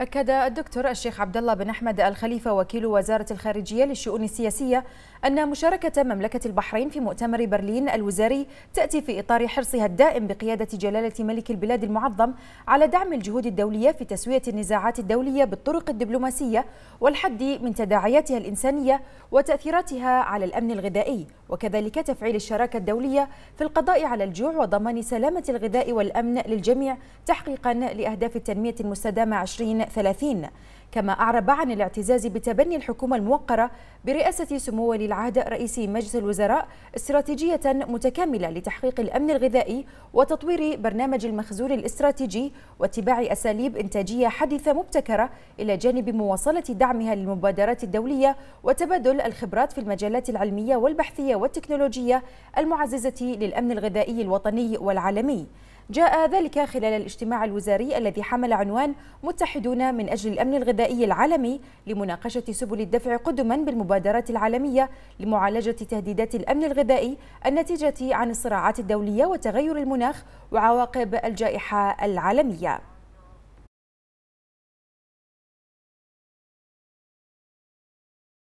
أكد الدكتور الشيخ عبد الله بن أحمد الخليفة وكيل وزارة الخارجية للشؤون السياسية أن مشاركة مملكة البحرين في مؤتمر برلين الوزاري تأتي في إطار حرصها الدائم بقيادة جلالة ملك البلاد المعظم على دعم الجهود الدولية في تسوية النزاعات الدولية بالطرق الدبلوماسية والحد من تداعياتها الإنسانية وتأثيراتها على الأمن الغذائي وكذلك تفعيل الشراكة الدولية في القضاء على الجوع وضمان سلامة الغذاء والأمن للجميع تحقيقا لأهداف التنمية المستدامة 20 30 كما أعرب عن الاعتزاز بتبني الحكومة الموقرة برئاسة سمو ولي العهد رئيس مجلس الوزراء استراتيجية متكاملة لتحقيق الأمن الغذائي وتطوير برنامج المخزون الاستراتيجي واتباع أساليب إنتاجية حديثة مبتكرة إلى جانب مواصلة دعمها للمبادرات الدولية وتبادل الخبرات في المجالات العلمية والبحثية والتكنولوجية المعززة للأمن الغذائي الوطني والعالمي جاء ذلك خلال الاجتماع الوزاري الذي حمل عنوان متحدون من أجل الأمن الغذائي العالمي لمناقشة سبل الدفع قدما بالمبادرات العالمية لمعالجة تهديدات الأمن الغذائي الناتجة عن الصراعات الدولية وتغير المناخ وعواقب الجائحة العالمية